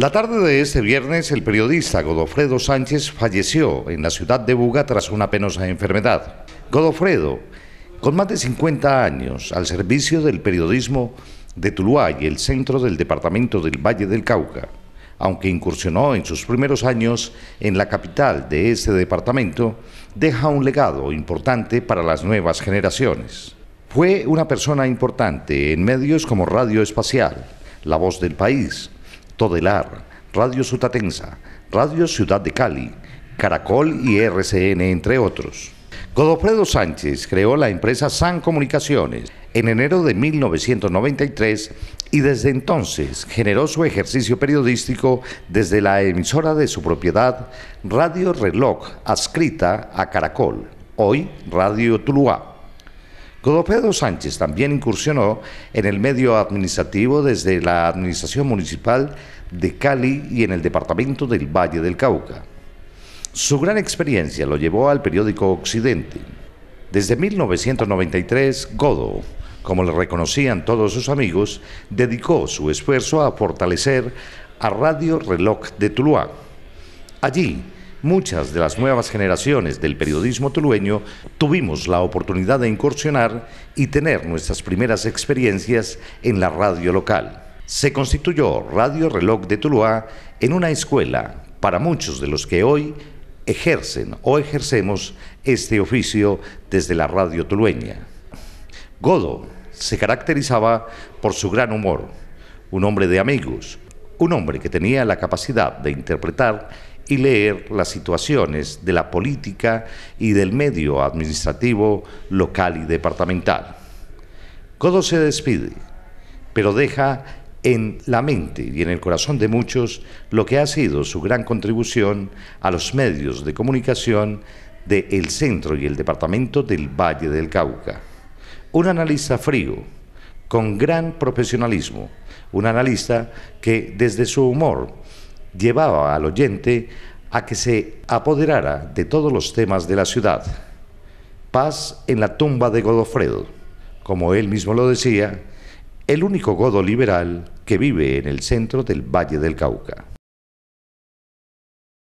La tarde de este viernes, el periodista Godofredo Sánchez falleció en la ciudad de Buga tras una penosa enfermedad. Godofredo, con más de 50 años al servicio del periodismo de Tuluá y el centro del departamento del Valle del Cauca, aunque incursionó en sus primeros años en la capital de ese departamento, deja un legado importante para las nuevas generaciones. Fue una persona importante en medios como Radio Espacial, La Voz del País, Todelar, Radio Sutatensa, Radio Ciudad de Cali, Caracol y RCN, entre otros. Godofredo Sánchez creó la empresa San Comunicaciones en enero de 1993 y desde entonces generó su ejercicio periodístico desde la emisora de su propiedad, Radio Reloj, adscrita a Caracol, hoy Radio Tuluá. Pedro Sánchez también incursionó en el medio administrativo desde la Administración Municipal de Cali y en el Departamento del Valle del Cauca. Su gran experiencia lo llevó al periódico Occidente. Desde 1993, Godo, como le reconocían todos sus amigos, dedicó su esfuerzo a fortalecer a Radio Reloj de Tuluá. Allí, muchas de las nuevas generaciones del periodismo tulueño tuvimos la oportunidad de incursionar y tener nuestras primeras experiencias en la radio local. Se constituyó Radio Reloj de Tuluá en una escuela para muchos de los que hoy ejercen o ejercemos este oficio desde la radio tulueña. Godo se caracterizaba por su gran humor, un hombre de amigos, un hombre que tenía la capacidad de interpretar y leer las situaciones de la política y del medio administrativo local y departamental. Codo se despide, pero deja en la mente y en el corazón de muchos lo que ha sido su gran contribución a los medios de comunicación del el centro y el departamento del Valle del Cauca. Un analista frío, con gran profesionalismo, un analista que desde su humor llevaba al oyente a que se apoderara de todos los temas de la ciudad. Paz en la tumba de Godofredo. Como él mismo lo decía, el único godo liberal que vive en el centro del Valle del Cauca.